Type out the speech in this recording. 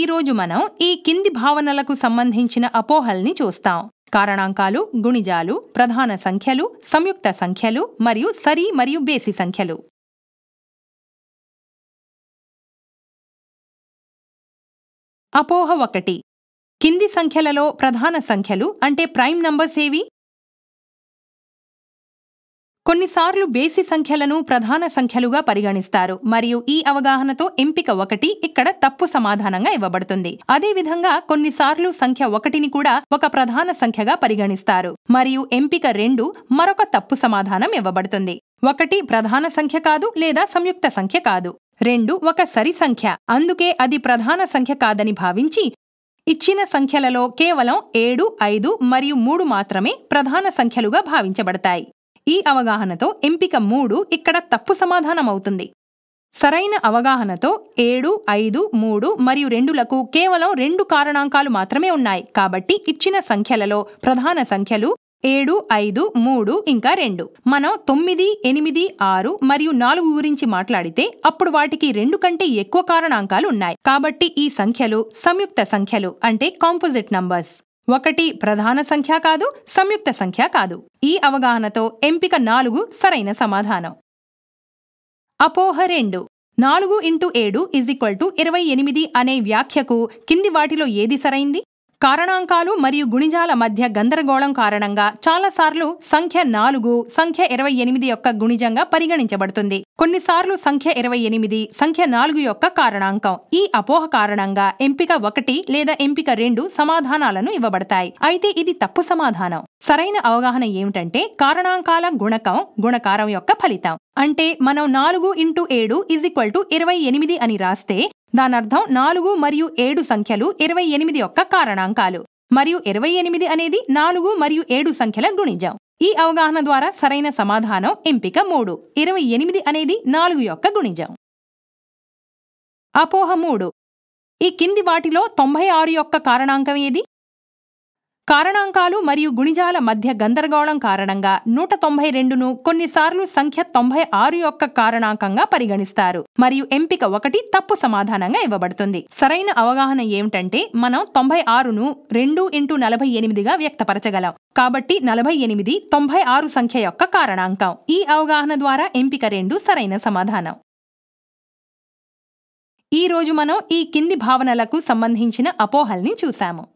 ఈరోజు మనం ఈ కింది భావనలకు సంబంధించిన అపోహల్ని చూస్తాం కారణాంకాలు గుణిజాలు ప్రధాన సంఖ్యలు సంయుక్త సంఖ్యలు మరియు సరి మరియు బేసి సంఖ్యలు అపోహ ఒకటి కింది సంఖ్యలలో ప్రధాన సంఖ్యలు అంటే ప్రైమ్ నంబర్స్ ఏవి కొన్నిసార్లు బేసి సంఖ్యలను ప్రధాన సంఖ్యలుగా పరిగణిస్తారు మరియు ఈ అవగాహనతో ఎంపిక ఒకటి ఇక్కడ తప్పు సమాధానంగా ఇవ్వబడుతుంది అదేవిధంగా కొన్నిసార్లు సంఖ్య ఒకటిని కూడా ఒక ప్రధాన సంఖ్యగా పరిగణిస్తారు మరియు ఎంపిక రెండు మరొక తప్పు సమాధానం ఇవ్వబడుతుంది ఒకటి ప్రధాన సంఖ్య కాదు లేదా సంయుక్త సంఖ్య కాదు రెండు ఒక సరి సంఖ్య అందుకే అది ప్రధాన సంఖ్య కాదని భావించి ఇచ్చిన సంఖ్యలలో కేవలం ఏడు ఐదు మరియు మూడు మాత్రమే ప్రధాన సంఖ్యలుగా భావించబడతాయి ఈ అవగాహనతో ఎంపిక మూడు ఇక్కడ తప్పు సమాధానం అవుతుంది సరైన అవగాహనతో ఏడు ఐదు మూడు మరియు రెండులకు కేవలం రెండు కారణాంకాలు మాత్రమే ఉన్నాయి కాబట్టి ఇచ్చిన సంఖ్యలలో ప్రధాన సంఖ్యలు ఏడు ఐదు మూడు ఇంకా రెండు మనం తొమ్మిది ఎనిమిది ఆరు మరియు నాలుగు గురించి మాట్లాడితే అప్పుడు వాటికి రెండు కంటే ఎక్కువ కారణాంకాలు ఉన్నాయి కాబట్టి ఈ సంఖ్యలు సంయుక్త సంఖ్యలు అంటే కాంపోజిట్ నంబర్స్ ఒకటి ప్రధాన సంఖ్య కాదు సంయుక్త సంఖ్య కాదు ఈ అవగాహనతో ఎంపిక నాలుగు సరైన సమాధానం అపోహ రెండు నాలుగు ఇంటూ ఏడు ఇజ్ ఈక్వల్ టు ఇరవై ఎనిమిది అనే వ్యాఖ్యకు కింది వాటిలో ఏది సరైంది కారణాంకాలు మరియు గుణిజాల మధ్య గందరగోళం కారణంగా చాలాసార్లు సంఖ్య నాలుగు సంఖ్య ఇరవై ఎనిమిది యొక్క గుణిజంగా పరిగణించబడుతుంది కొన్నిసార్లు సంఖ్య ఇరవై ఎనిమిది సంఖ్య నాలుగు యొక్క కారణాంకం ఈ అపోహ కారణంగా ఎంపిక ఒకటి లేదా ఎంపిక రెండు సమాధానాలను ఇవ్వబడతాయి అయితే ఇది తప్పు సమాధానం సరైన అవగాహన ఏమిటంటే కారణాంకాల గుణకం గుణకారం యొక్క ఫలితం అంటే మనం నాలుగు ఇంటూ ఏడు ఇజ్ ఈక్వల్ టు ఇరవై ఎనిమిది అని రాస్తే దానర్థం నాలుగు మరియు ఏడు సంఖ్యలు ఇరవై ఎనిమిది యొక్క కారణాంకాలు మరియు ఇరవై ఎనిమిది అనేది నాలుగు మరియు ఏడు సంఖ్యల గుణిజం ఈ అవగాహన ద్వారా సరైన సమాధానం ఎంపిక మూడు ఇరవై ఎనిమిది అనేది నాలుగు యొక్క గుణిజం అపోహ మూడు ఈ కింది వాటిలో తొంభై ఆరు యొక్క కారణాంకం ఏది కారణాంకాలు మరియు గుణిజాల మధ్య గందరగోళం కారణంగా నూట తొంభై రెండును కొన్నిసార్లు సంఖ్య తొంభై ఆరు యొక్క కారణాంకంగా పరిగణిస్తారు మరియు ఎంపిక ఒకటి తప్పు సమాధానంగా ఇవ్వబడుతుంది సరైన అవగాహన ఏమిటంటే మనం తొంభై ఆరును రెండు ఇంటూ నలభై ఎనిమిదిగా వ్యక్తపరచగలం కాబట్టి నలభై ఎనిమిది తొంభై ఆరు సంఖ్య యొక్క కారణాంకం ఈ అవగాహన ద్వారా ఎంపిక రెండు సరైన సమాధానం ఈరోజు మనం ఈ కింది భావనలకు సంబంధించిన అపోహల్ని చూశాము